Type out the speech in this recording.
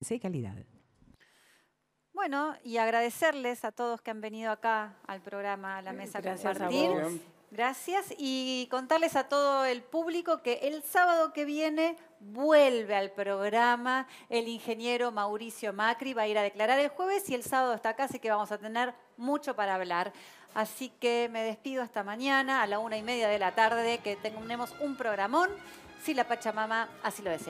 Sí, calidad. Bueno, y agradecerles a todos que han venido acá al programa, la mesa Gracias Gracias y contarles a todo el público que el sábado que viene vuelve al programa el ingeniero Mauricio Macri, va a ir a declarar el jueves y el sábado está acá, así que vamos a tener mucho para hablar. Así que me despido hasta mañana a la una y media de la tarde, que tenemos un programón, si la Pachamama así lo desea.